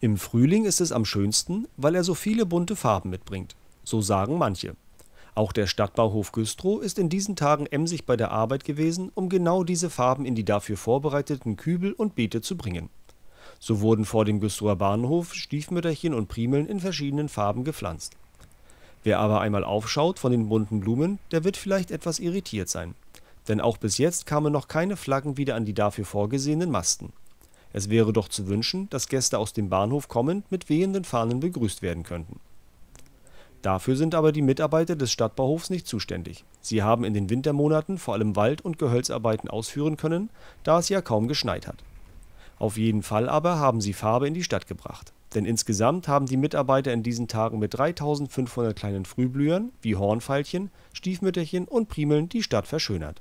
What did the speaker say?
Im Frühling ist es am schönsten, weil er so viele bunte Farben mitbringt. So sagen manche. Auch der Stadtbauhof Güstrow ist in diesen Tagen emsig bei der Arbeit gewesen, um genau diese Farben in die dafür vorbereiteten Kübel und Beete zu bringen. So wurden vor dem Güstrower Bahnhof Stiefmütterchen und Primeln in verschiedenen Farben gepflanzt. Wer aber einmal aufschaut von den bunten Blumen, der wird vielleicht etwas irritiert sein. Denn auch bis jetzt kamen noch keine Flaggen wieder an die dafür vorgesehenen Masten. Es wäre doch zu wünschen, dass Gäste aus dem Bahnhof kommend mit wehenden Fahnen begrüßt werden könnten. Dafür sind aber die Mitarbeiter des Stadtbauhofs nicht zuständig. Sie haben in den Wintermonaten vor allem Wald- und Gehölzarbeiten ausführen können, da es ja kaum geschneit hat. Auf jeden Fall aber haben sie Farbe in die Stadt gebracht. Denn insgesamt haben die Mitarbeiter in diesen Tagen mit 3500 kleinen Frühblühern wie Hornfeilchen, Stiefmütterchen und Primeln die Stadt verschönert.